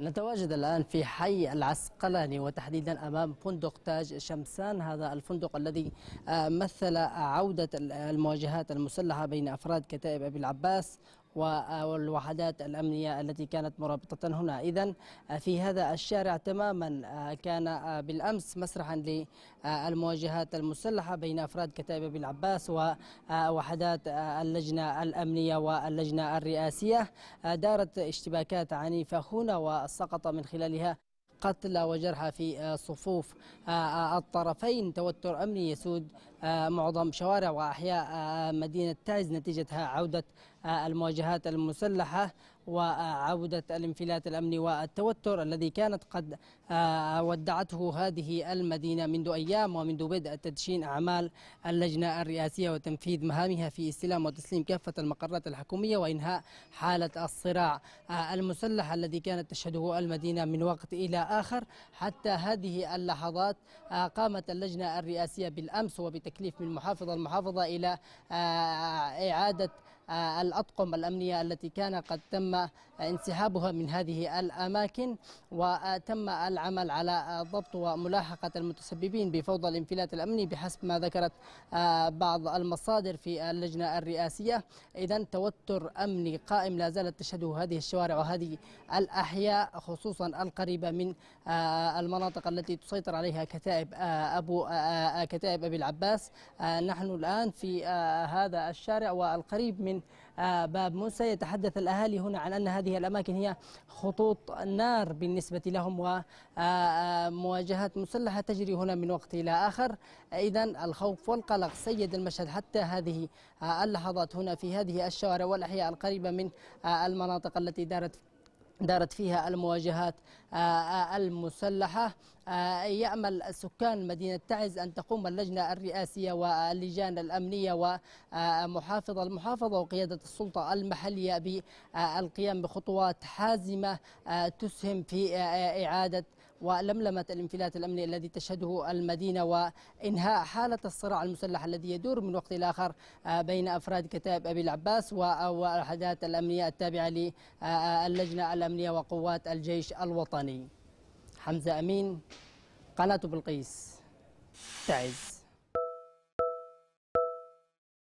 نتواجد الآن في حي العسقلاني وتحديدا أمام فندق تاج شمسان هذا الفندق الذي آه، مثل عودة المواجهات المسلحة بين أفراد كتائب أبي العباس والوحدات الأمنية التي كانت مرابطة هنا إذا آه، في هذا الشارع تماما آه، كان آه، بالأمس مسرحا للمواجهات المسلحة بين أفراد كتائب بن عباس ووحدات اللجنة الأمنية واللجنة الرئاسية دارت اشتباكات عنيفة هنا وسقط من خلالها قتلى وجرحى في صفوف الطرفين توتر أمني يسود آه، معظم شوارع وأحياء آه، مدينة تايز نتيجه عودة آه، المواجهات المسلحة وعودة الانفلات الأمني والتوتر الذي كانت قد ودعته هذه المدينة منذ أيام ومنذ بدء تدشين أعمال اللجنة الرئاسية وتنفيذ مهامها في استلام وتسليم كافة المقرات الحكومية وإنهاء حالة الصراع المسلح الذي كانت تشهده المدينة من وقت إلى آخر حتى هذه اللحظات قامت اللجنة الرئاسية بالأمس وبالتالي تكليف من محافظة المحافظة إلى آه، إعادة آه، الأطقم الأمنية التي كان قد تم انسحابها من هذه الأماكن وتم العمل على ضبط وملاحقة المتسببين بفوضى الانفلات الأمني بحسب ما ذكرت آه، بعض المصادر في اللجنة الرئاسية إذا توتر أمني قائم لا زالت تشهده هذه الشوارع وهذه الأحياء خصوصا القريبة من آه، المناطق التي تسيطر عليها كتائب أبو كتائب أبي العباس نحن الآن في هذا الشارع والقريب من من آه، باب موسى يتحدث الأهالي هنا عن أن هذه الأماكن هي خطوط نار بالنسبة لهم ومواجهات آه، آه، مسلحة تجري هنا من وقت إلى آخر إذا الخوف والقلق سيد المشهد حتى هذه اللحظات هنا في هذه الشوارع والأحياء القريبة من المناطق التي دارت دارت فيها المواجهات آه، آه، المسلحة آه، يأمل سكان مدينة تعز أن تقوم اللجنة الرئاسية واللجان الأمنية ومحافظ المحافظة وقيادة السلطة المحلية بالقيام بخطوات حازمة تسهم في إعادة ولملمة الانفلات الأمني الذي تشهده المدينة وإنهاء حالة الصراع المسلح الذي يدور من وقت لاخر آه، بين أفراد كتائب أبي العباس آه، والوحدات الأمنية التابعة آه، للجنة الأمنية وقوات الجيش الوطني حمزة أمين قناة بلقيس تعز